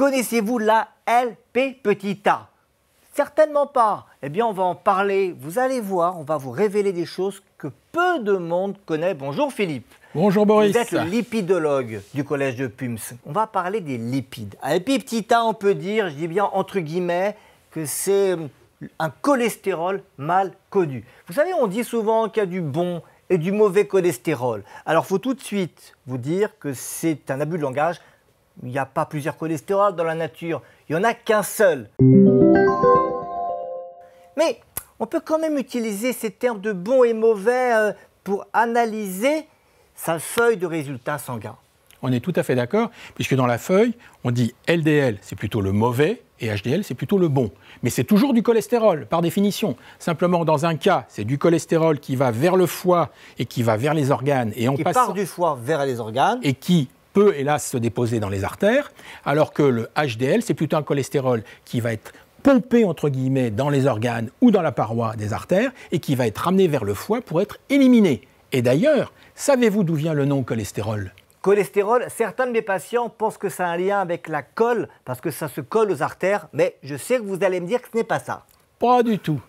Connaissez-vous la LP petit a Certainement pas. Eh bien, on va en parler. Vous allez voir, on va vous révéler des choses que peu de monde connaît. Bonjour Philippe. Bonjour Boris. Vous êtes le lipidologue du collège de Pums. On va parler des lipides. LP petit a, on peut dire, je dis bien entre guillemets, que c'est hum, un cholestérol mal connu. Vous savez, on dit souvent qu'il y a du bon et du mauvais cholestérol. Alors, faut tout de suite vous dire que c'est un abus de langage il n'y a pas plusieurs cholestérols dans la nature, il n'y en a qu'un seul. Mais on peut quand même utiliser ces termes de bon et mauvais euh, pour analyser sa feuille de résultats sanguins. On est tout à fait d'accord, puisque dans la feuille, on dit LDL, c'est plutôt le mauvais, et HDL, c'est plutôt le bon. Mais c'est toujours du cholestérol, par définition. Simplement, dans un cas, c'est du cholestérol qui va vers le foie et qui va vers les organes. Et on qui passe... part du foie vers les organes. Et qui, peut hélas se déposer dans les artères, alors que le HDL, c'est plutôt un cholestérol qui va être pompé entre guillemets dans les organes ou dans la paroi des artères et qui va être ramené vers le foie pour être éliminé. Et d'ailleurs, savez-vous d'où vient le nom cholestérol Cholestérol, certains de mes patients pensent que ça a un lien avec la colle parce que ça se colle aux artères, mais je sais que vous allez me dire que ce n'est pas ça. Pas du tout.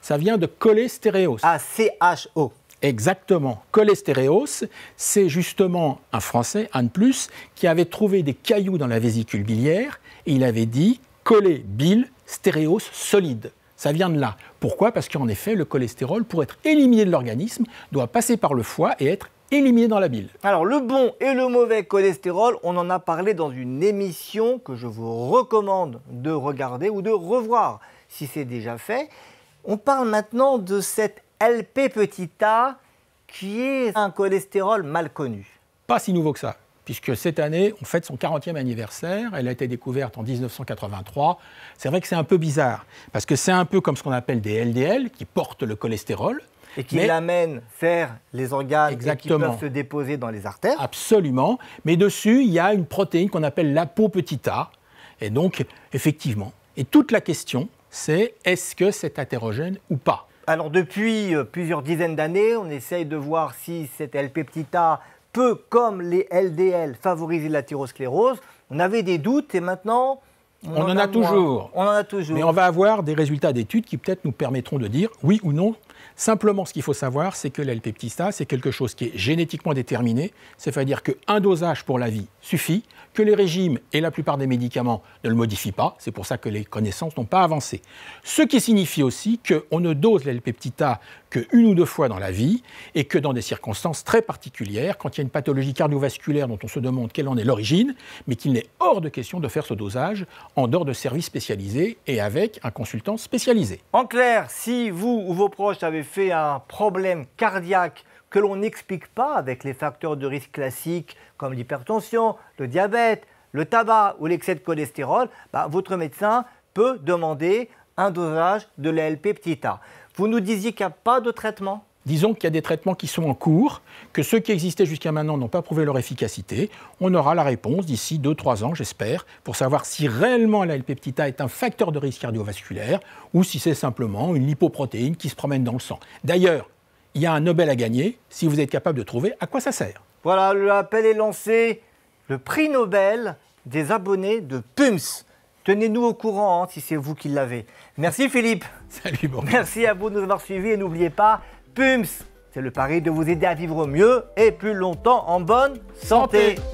Ça vient de cholestéréos. Ah, C-H-O. Exactement. Cholestéréos, c'est justement un Français, Anne plus, qui avait trouvé des cailloux dans la vésicule biliaire et il avait dit coller bile, stéréos, solide. Ça vient de là. Pourquoi Parce qu'en effet, le cholestérol, pour être éliminé de l'organisme, doit passer par le foie et être éliminé dans la bile. Alors le bon et le mauvais cholestérol, on en a parlé dans une émission que je vous recommande de regarder ou de revoir si c'est déjà fait. On parle maintenant de cette LP petit a, qui est un cholestérol mal connu. Pas si nouveau que ça, puisque cette année, on fête son 40e anniversaire. Elle a été découverte en 1983. C'est vrai que c'est un peu bizarre, parce que c'est un peu comme ce qu'on appelle des LDL, qui portent le cholestérol, et qui l'amènent faire vers les organes qui peuvent se déposer dans les artères. Absolument. Mais dessus, il y a une protéine qu'on appelle petit a. Et donc, effectivement. Et toute la question, c'est est-ce que c'est hétérogène ou pas alors depuis euh, plusieurs dizaines d'années, on essaye de voir si cette Lp(a) peut, comme les LDL, favoriser la thyrosclérose. On avait des doutes et maintenant... On, en, a toujours. On en a toujours. Mais on va avoir des résultats d'études qui peut-être nous permettront de dire oui ou non Simplement, ce qu'il faut savoir, c'est que l'alpeptista, c'est quelque chose qui est génétiquement déterminé. C'est-à-dire qu'un dosage pour la vie suffit, que les régimes et la plupart des médicaments ne le modifient pas. C'est pour ça que les connaissances n'ont pas avancé. Ce qui signifie aussi qu'on ne dose l'alpeptita que qu'une ou deux fois dans la vie et que dans des circonstances très particulières, quand il y a une pathologie cardiovasculaire dont on se demande quelle en est l'origine, mais qu'il n'est hors de question de faire ce dosage en dehors de services spécialisés et avec un consultant spécialisé. En clair, si vous ou vos proches avez fait un problème cardiaque que l'on n'explique pas avec les facteurs de risque classiques comme l'hypertension, le diabète, le tabac ou l'excès de cholestérol, bah, votre médecin peut demander un dosage de l'ALP petit a. Vous nous disiez qu'il n'y a pas de traitement Disons qu'il y a des traitements qui sont en cours, que ceux qui existaient jusqu'à maintenant n'ont pas prouvé leur efficacité. On aura la réponse d'ici 2-3 ans, j'espère, pour savoir si réellement la l est un facteur de risque cardiovasculaire ou si c'est simplement une lipoprotéine qui se promène dans le sang. D'ailleurs, il y a un Nobel à gagner si vous êtes capable de trouver à quoi ça sert. Voilà, l'appel est lancé. Le prix Nobel des abonnés de PUMS. Tenez-nous au courant hein, si c'est vous qui l'avez. Merci Philippe. Salut, bon. Merci à vous de nous avoir suivis et n'oubliez pas, PUMS. C'est le pari de vous aider à vivre mieux et plus longtemps en bonne santé. santé.